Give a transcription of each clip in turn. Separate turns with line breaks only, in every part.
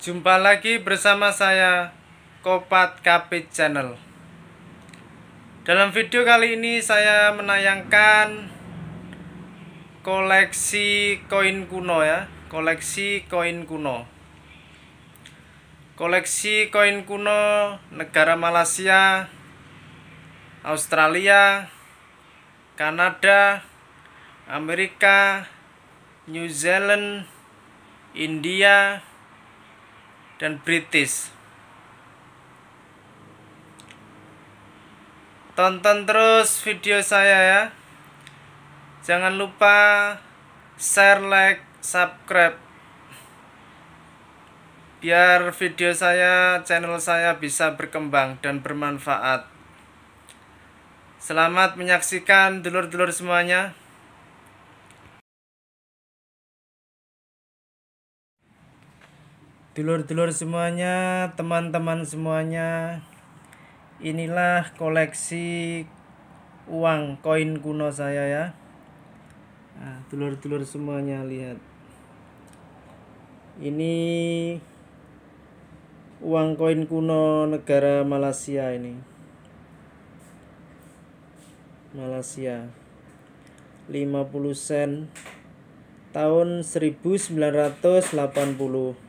Jumpa lagi bersama saya Kopat KP Channel Dalam video kali ini saya menayangkan koleksi koin kuno ya Koleksi koin kuno Koleksi koin kuno negara Malaysia Australia Kanada Amerika New Zealand India dan British. Tonton terus video saya ya. Jangan lupa share, like, subscribe. Biar video saya, channel saya bisa berkembang dan bermanfaat. Selamat menyaksikan dulur-dulur semuanya. Dulur-dulur semuanya, teman-teman semuanya, inilah koleksi uang koin kuno saya ya. Nah, dulur-dulur semuanya lihat. Ini uang koin kuno negara Malaysia ini. Malaysia. 50 sen tahun 1980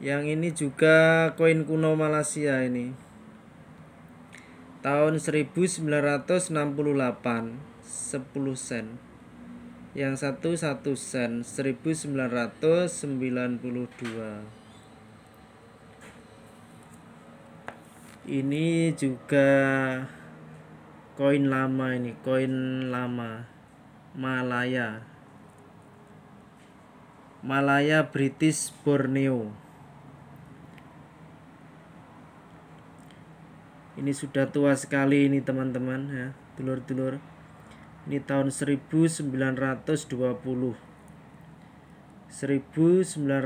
yang ini juga koin kuno Malaysia ini tahun 1968 10 sen yang satu 1 sen 1992 ini juga koin lama ini koin lama Malaya Malaya British Borneo ini sudah tua sekali ini teman-teman ya dulur-dulur ini tahun 1920 1939 1943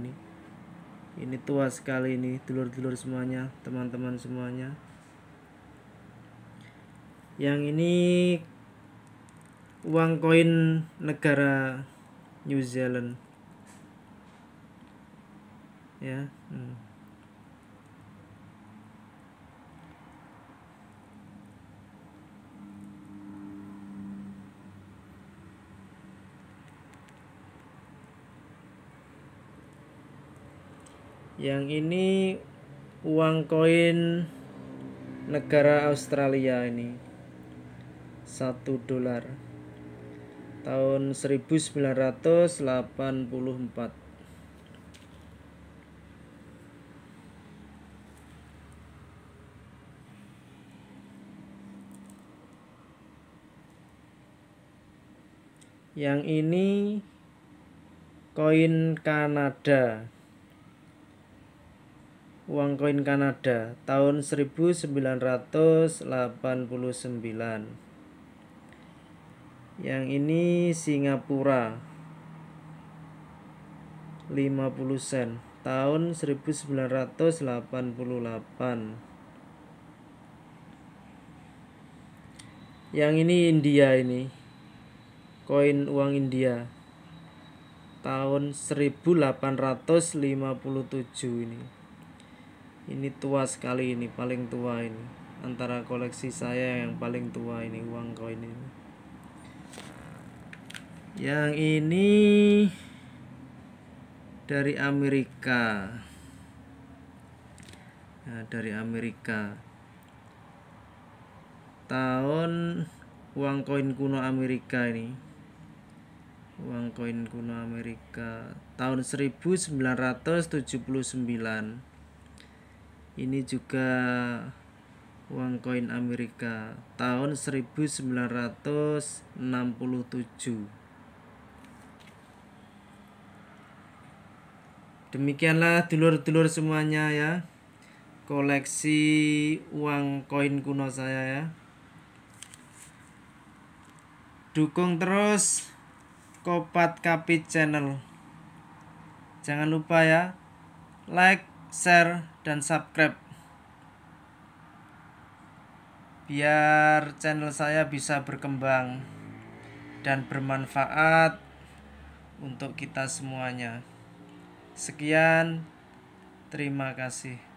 ini ini tua sekali ini dulur-dulur semuanya teman-teman semuanya yang ini uang koin negara New Zealand ya hmm. yang ini uang koin negara Australia ini satu dolar tahun 1984 yang ini koin Kanada uang koin Kanada tahun 1989 yang ini Singapura 50 sen tahun 1988 yang ini India ini koin uang India tahun 1857 ini ini tua sekali ini paling tua ini antara koleksi saya yang paling tua ini uang koin ini yang ini dari Amerika nah, dari Amerika tahun uang koin kuno Amerika ini uang koin kuno Amerika tahun 1979 ini juga uang koin Amerika tahun 1967 demikianlah dulur-dulur semuanya ya koleksi uang koin kuno saya ya dukung terus Kopat Kapit Channel. Jangan lupa ya, like, share, dan subscribe. Biar channel saya bisa berkembang dan bermanfaat untuk kita semuanya. Sekian, terima kasih.